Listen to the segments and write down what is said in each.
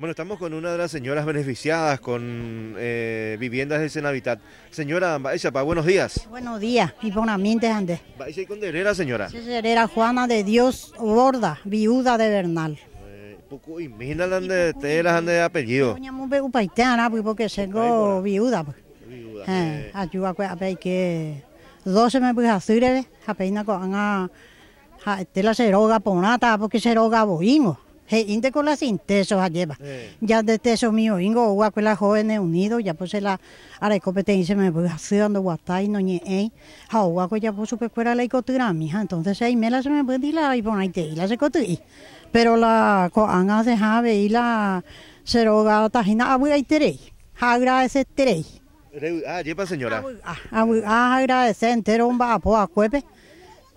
Bueno, estamos con una de las señoras beneficiadas con eh, viviendas de Senavitat. Señora Baisapa, buenos días. Buenos días y ¿Vais Andrés. Baisa y derera, señora. señora, Juana de Dios Borda, viuda de Bernal. Eh, Poco y la las de telas de apellido. porque tengo viuda. Viuda. a que 12 me voy a hacer, a peina con ah, a tela se ponata porque se roga inte kolla sin teso lleva Ya de teso mío ingo agua con las jóvenes unidos, ya pues la a la competencia me voy haciendo guatay no ni eh. Ha o guaco ya pues supe fuera la icotura mija, entonces ahí me la se me puede la y ponerte y la se Pero la cosa se jabe y la se roga tajina abu ahí terei. Ha agradece terei. Ah, lleva señora. Ah, ah, ah, ah agradecer entero un vapo pues, a cuepe.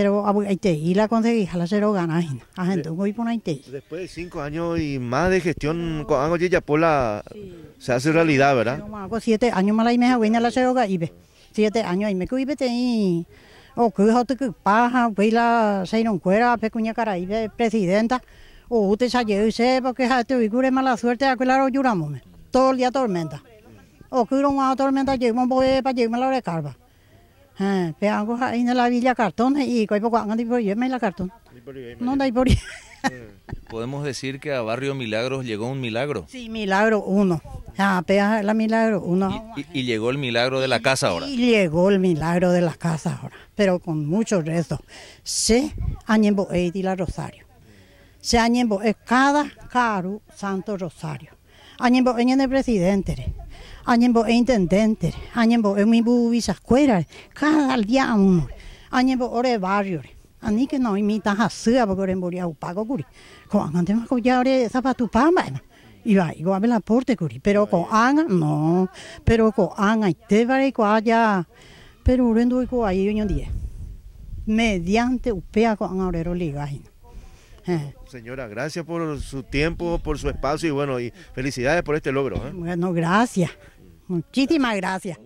pero y la conseguí, la cero ganas, gente, voy por Haití. Después de cinco años y más de gestión con por la se hace realidad, ¿verdad? siete años más la imagen, voy a la cero Siete años y me cuibe te o que yo te paja, voy la iron cuera, pecuña caraibe, presidenta, o oh, usted se y se, porque te vigure la suerte, claro, lloramos, todo el día tormenta. O que una tormenta, llegamos, voy para la carva ahí en la villa cartón y por cuangan en la cartón. No da por Podemos decir que a Barrio Milagros llegó un milagro. Sí, milagro uno. Ah, pea la milagro uno. Y, llegó el milagro de la casa ahora. Y llegó el milagro de la casa ahora, pero con muchos rezo. Se añembo eh, la Rosario. Se añembo cada caro Santo Rosario añemboe ñande intendente, añemboe en mi bu escuela, cada día uno, ore barrio, ani que no imita hasua porque oremboria upago curi, con angante más ya ore zapatupamba, iba igual la aporte curi, pero con anga no, pero con anga y te vale allá, pero urendo y cuaya yo ñondie, mediante upea con anga orero ligajina. Señora, gracias por su tiempo, por su espacio y bueno, y felicidades por este logro. ¿eh? Bueno, gracias. Muchísimas gracias.